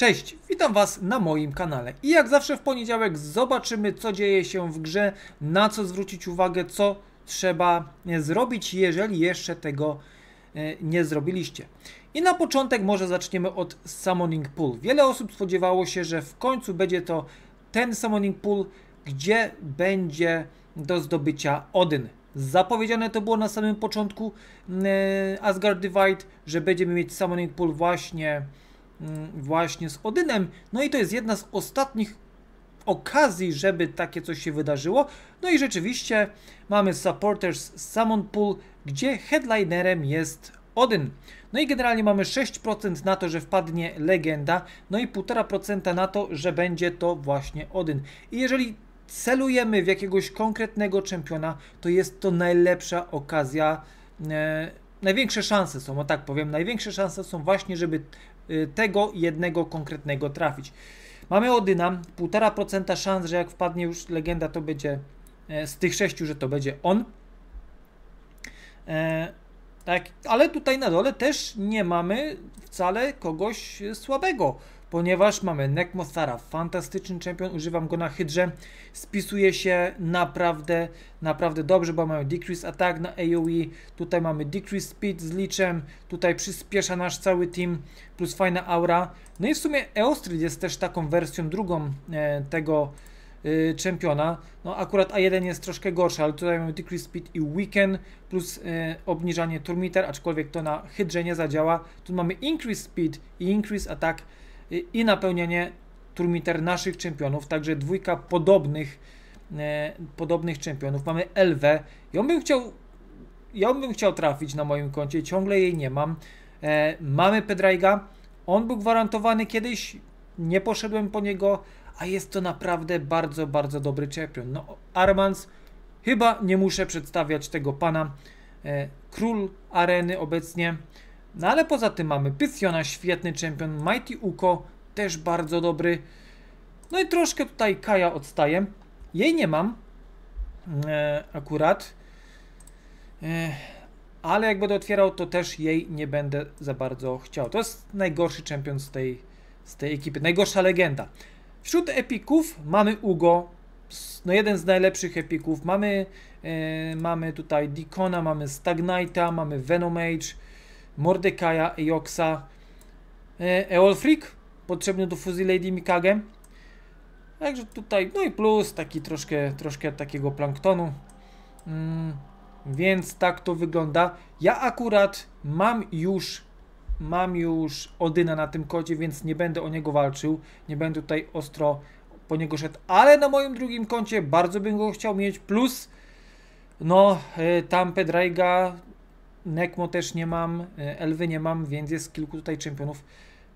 Cześć, witam Was na moim kanale i jak zawsze w poniedziałek zobaczymy co dzieje się w grze, na co zwrócić uwagę, co trzeba e, zrobić, jeżeli jeszcze tego e, nie zrobiliście. I na początek może zaczniemy od Summoning Pool. Wiele osób spodziewało się, że w końcu będzie to ten Summoning Pool, gdzie będzie do zdobycia Odyn. Zapowiedziane to było na samym początku e, Asgard Divide, że będziemy mieć Summoning Pool właśnie Mm, właśnie z Odynem. No i to jest jedna z ostatnich okazji, żeby takie coś się wydarzyło. No i rzeczywiście mamy Supporters Summon Pool, gdzie headlinerem jest Odyn. No i generalnie mamy 6% na to, że wpadnie legenda, no i 1,5% na to, że będzie to właśnie Odyn. I jeżeli celujemy w jakiegoś konkretnego czempiona, to jest to najlepsza okazja. E, największe szanse są, o tak powiem, największe szanse są właśnie, żeby Y, tego jednego konkretnego trafić. Mamy Odyna, 1,5% szans, że jak wpadnie już legenda, to będzie e, z tych sześciu, że to będzie on. E, tak, ale tutaj na dole też nie mamy wcale kogoś e, słabego ponieważ mamy Nekmostara, fantastyczny champion, używam go na Hydrze, spisuje się naprawdę, naprawdę dobrze, bo mamy Decrease Attack na AoE, tutaj mamy Decrease Speed z liczem, tutaj przyspiesza nasz cały team, plus fajna aura. No i w sumie Eostrid jest też taką wersją drugą e, tego e, championa. No akurat A1 jest troszkę gorsza, ale tutaj mamy Decrease Speed i Weaken plus y, obniżanie Turmiter, aczkolwiek to na Hydrze nie zadziała. Tu mamy Increase Speed i Increase Attack i napełnienie turmiter naszych czempionów, także dwójka podobnych, e, podobnych czempionów. Mamy Elwę, ją bym chciał, ja bym chciał trafić na moim koncie, ciągle jej nie mam. E, mamy Pedraiga, on był gwarantowany kiedyś, nie poszedłem po niego, a jest to naprawdę bardzo, bardzo dobry czempion. No, Armans, chyba nie muszę przedstawiać tego pana. E, król areny obecnie, no ale poza tym mamy Pythiona, świetny czempion, Mighty Uko, też bardzo dobry. No i troszkę tutaj Kaja odstaje. Jej nie mam e, akurat. E, ale jak będę otwierał, to też jej nie będę za bardzo chciał. To jest najgorszy czempion z tej, z tej ekipy, najgorsza legenda. Wśród epików mamy Ugo, no jeden z najlepszych epików. Mamy, e, mamy tutaj Deacona, mamy Stagnite'a, mamy Venomage, Mordekaja, Ejoxa, Eolfric, potrzebny do fuzji Lady Mikage. Także tutaj, no i plus taki troszkę, troszkę takiego planktonu. Mm, więc tak to wygląda. Ja akurat mam już mam już Odyna na tym kodzie, więc nie będę o niego walczył. Nie będę tutaj ostro po niego szedł, ale na moim drugim koncie bardzo bym go chciał mieć, plus no, e, tam Pedraiga Nekmo też nie mam, e, Elwy nie mam, więc jest kilku tutaj czempionów.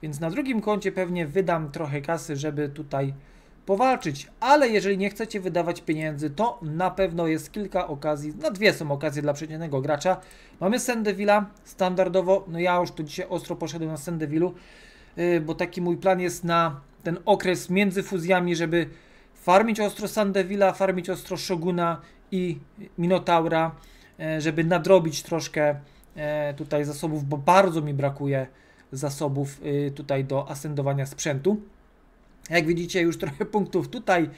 Więc na drugim koncie pewnie wydam trochę kasy, żeby tutaj powalczyć. Ale jeżeli nie chcecie wydawać pieniędzy, to na pewno jest kilka okazji. No dwie są okazje dla przeciętnego gracza. Mamy Sendevilla standardowo. No ja już tu dzisiaj ostro poszedłem na Sendevillu, e, bo taki mój plan jest na ten okres między fuzjami, żeby farmić ostro Sandevilla, farmić ostro Shoguna i Minotaura. E, żeby nadrobić troszkę e, tutaj zasobów, bo bardzo mi brakuje zasobów e, tutaj do asendowania sprzętu. Jak widzicie, już trochę punktów tutaj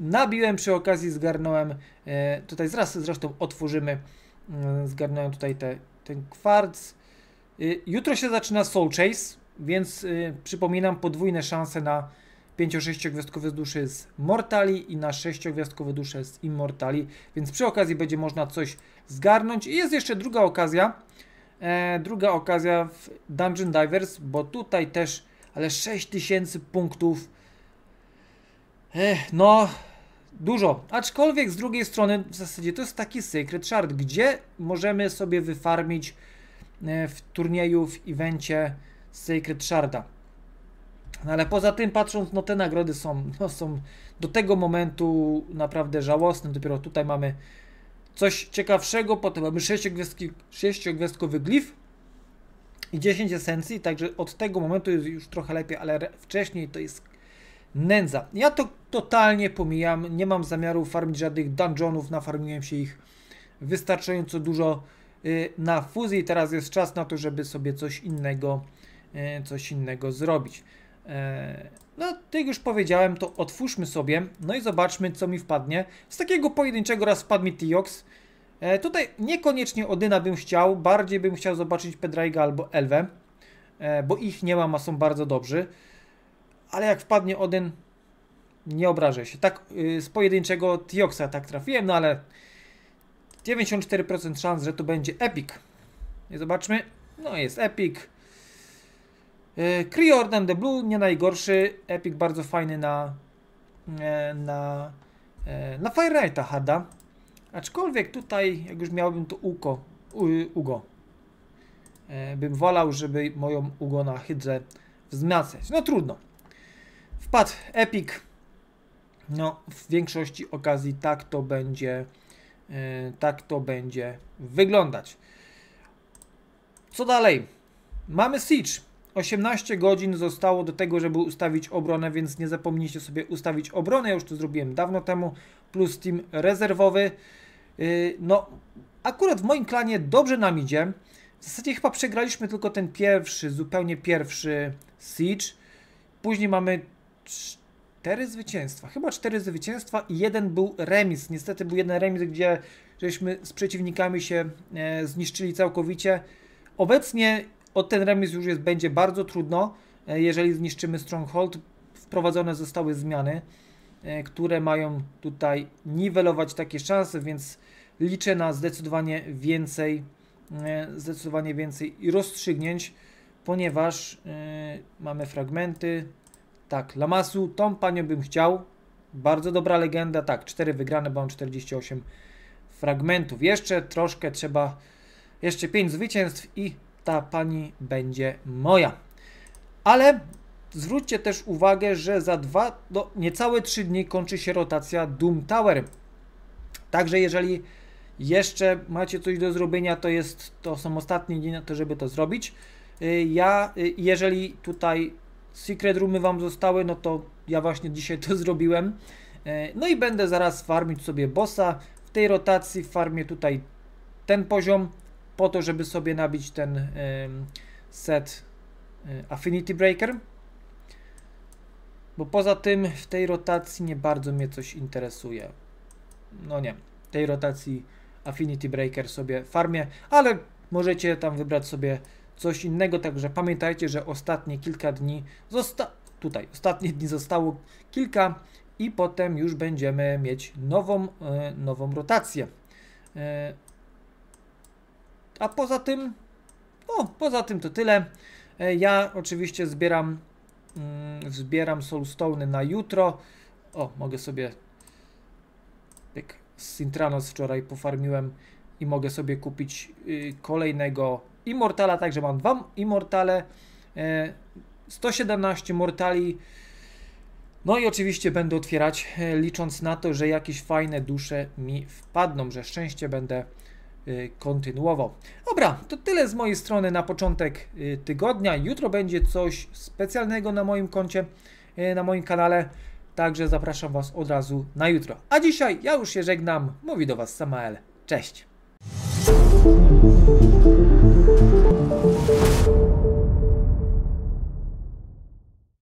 nabiłem, przy okazji zgarnąłem, tutaj zaraz zresztą otworzymy, mm, zgarnąłem tutaj te, ten kwarc. Jutro się zaczyna Soul Chase, więc przypominam podwójne szanse na 5-6-gwiazdkowe dusze z Mortali i na 6-gwiazdkowe dusze z Immortali, więc przy okazji będzie można coś zgarnąć. I jest jeszcze druga okazja, e, druga okazja w Dungeon Divers, bo tutaj też, ale 6000 punktów, Ech, no dużo, aczkolwiek z drugiej strony w zasadzie to jest taki secret shard, gdzie możemy sobie wyfarmić e, w turnieju, w evencie secret Sharda. No ale poza tym patrząc, no te nagrody są, no są do tego momentu naprawdę żałosne. Dopiero tutaj mamy coś ciekawszego, potem mamy sześciogwiazdkowy glif i 10 esencji, także od tego momentu jest już trochę lepiej, ale wcześniej to jest nędza. Ja to totalnie pomijam, nie mam zamiaru farmić żadnych dungeonów, nafarmiłem się ich wystarczająco dużo y, na fuzji. Teraz jest czas na to, żeby sobie coś innego, y, coś innego zrobić. E, no, jak już powiedziałem, to otwórzmy sobie, no i zobaczmy, co mi wpadnie. Z takiego pojedynczego raz wpadł mi Tiox. E, tutaj niekoniecznie Odyna bym chciał, bardziej bym chciał zobaczyć Pedraiga albo Elwę, e, bo ich nie mam, a są bardzo dobrzy. Ale jak wpadnie Odyn, nie obrażę się. Tak y, z pojedynczego Tioxa tak trafiłem, no ale 94% szans, że to będzie Epic. I zobaczmy. No jest Epic. Cree e, the Blue, nie najgorszy. Epic bardzo fajny na e, na, e, na Firelighta Harda. Aczkolwiek tutaj, jak już miałbym to uko, u, Ugo, bym wolał, żeby moją Ugo na Hydrze wzmacniać. No trudno. Wpadł Epic. No, w większości okazji tak to będzie tak to będzie wyglądać. Co dalej? Mamy Siege. 18 godzin zostało do tego, żeby ustawić obronę, więc nie zapomnijcie sobie ustawić obronę. Ja już to zrobiłem dawno temu. Plus team rezerwowy. Y, no, akurat w moim klanie dobrze nam idzie. W zasadzie chyba przegraliśmy tylko ten pierwszy, zupełnie pierwszy Siege. Później mamy cztery zwycięstwa. Chyba cztery zwycięstwa i jeden był remis. Niestety był jeden remis, gdzie żeśmy z przeciwnikami się e, zniszczyli całkowicie. Obecnie o ten remis już jest, będzie bardzo trudno, e, jeżeli zniszczymy Stronghold. Wprowadzone zostały zmiany, e, które mają tutaj niwelować takie szanse, więc liczę na zdecydowanie więcej, e, zdecydowanie więcej rozstrzygnięć, ponieważ mamy fragmenty. Tak, Lamasu, tą panią bym chciał. Bardzo dobra legenda, tak, 4 wygrane, bo mam 48 fragmentów. Jeszcze troszkę trzeba, jeszcze 5 zwycięstw i ta pani będzie moja. Ale zwróćcie też uwagę, że za dwa, no, niecałe 3 dni kończy się rotacja Doom Tower. Także jeżeli jeszcze macie coś do zrobienia, to jest, to są ostatnie dni na to, żeby to zrobić. Y, ja, y, jeżeli tutaj secret roomy Wam zostały, no to ja właśnie dzisiaj to zrobiłem. Y, no i będę zaraz farmić sobie bossa. W tej rotacji farmię tutaj ten poziom, po to, żeby sobie nabić ten set e, Affinity Breaker. Bo poza tym w tej rotacji nie bardzo mnie coś interesuje. No nie, w tej rotacji Affinity Breaker sobie farmię, ale możecie tam wybrać sobie coś innego, także pamiętajcie, że ostatnie kilka dni zosta tutaj ostatnie dni zostało kilka i potem już będziemy mieć nową, e, nową rotację. E, a poza tym, o, no, poza tym to tyle. E, ja oczywiście zbieram, mm, zbieram Soulstone'y na jutro. O, mogę sobie, tak, z Intranos wczoraj pofarmiłem i mogę sobie kupić y, kolejnego Immortala, także mam dwa Immortale, 117 e, Mortali, no i oczywiście będę otwierać, e, licząc na to, że jakieś fajne dusze mi wpadną, że szczęście będę Y, kontynuował. Dobra, to tyle z mojej strony na początek y, tygodnia. Jutro będzie coś specjalnego na moim koncie, y, na moim kanale. Także zapraszam Was od razu na jutro. A dzisiaj ja już się żegnam. Mówi do Was Samael. Cześć.